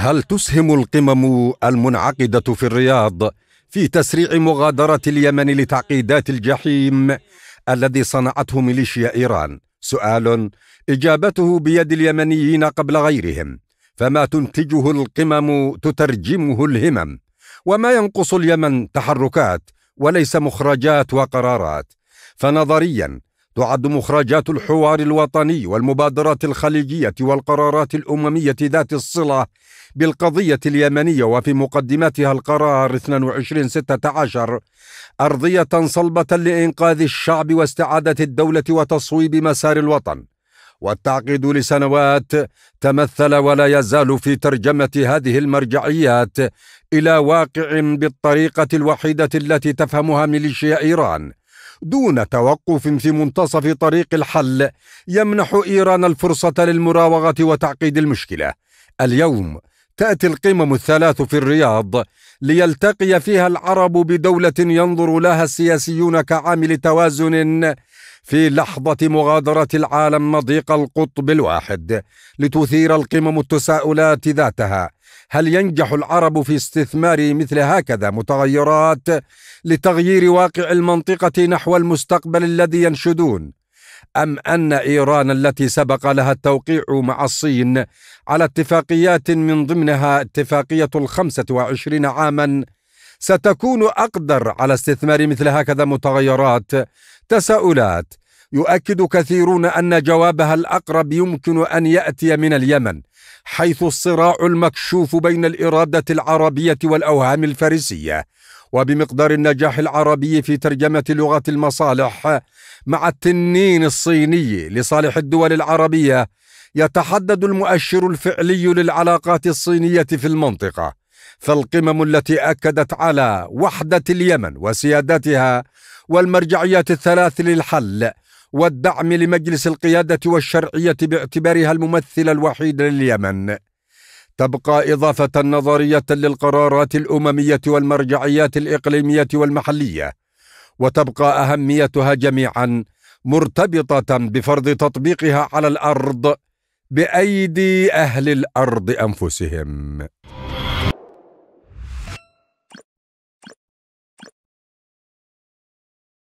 هل تسهم القمم المنعقده في الرياض في تسريع مغادره اليمن لتعقيدات الجحيم الذي صنعته ميليشيا ايران سؤال اجابته بيد اليمنيين قبل غيرهم فما تنتجه القمم تترجمه الهمم وما ينقص اليمن تحركات وليس مخرجات وقرارات فنظريا تعد مخرجات الحوار الوطني والمبادرات الخليجيه والقرارات الامميه ذات الصله بالقضيه اليمنيه وفي مقدمتها القرار 2216 ارضيه صلبه لانقاذ الشعب واستعاده الدوله وتصويب مسار الوطن والتعقيد لسنوات تمثل ولا يزال في ترجمه هذه المرجعيات الى واقع بالطريقه الوحيده التي تفهمها ميليشيا ايران دون توقف في منتصف طريق الحل يمنح ايران الفرصه للمراوغه وتعقيد المشكله اليوم تاتي القمم الثلاث في الرياض ليلتقي فيها العرب بدوله ينظر لها السياسيون كعامل توازن في لحظة مغادرة العالم مضيق القطب الواحد لتثير القمم التساؤلات ذاتها هل ينجح العرب في استثمار مثل هكذا متغيرات لتغيير واقع المنطقة نحو المستقبل الذي ينشدون؟ أم أن إيران التي سبق لها التوقيع مع الصين على اتفاقيات من ضمنها اتفاقية الخمسة وعشرين عاماً ستكون أقدر على استثمار مثل هكذا متغيرات تساؤلات يؤكد كثيرون أن جوابها الأقرب يمكن أن يأتي من اليمن حيث الصراع المكشوف بين الإرادة العربية والأوهام الفارسية وبمقدار النجاح العربي في ترجمة لغة المصالح مع التنين الصيني لصالح الدول العربية يتحدد المؤشر الفعلي للعلاقات الصينية في المنطقة فالقمم التي اكدت على وحده اليمن وسيادتها والمرجعيات الثلاث للحل والدعم لمجلس القياده والشرعيه باعتبارها الممثل الوحيد لليمن تبقى اضافه نظريه للقرارات الامميه والمرجعيات الاقليميه والمحليه وتبقى اهميتها جميعا مرتبطه بفرض تطبيقها على الارض بايدي اهل الارض انفسهم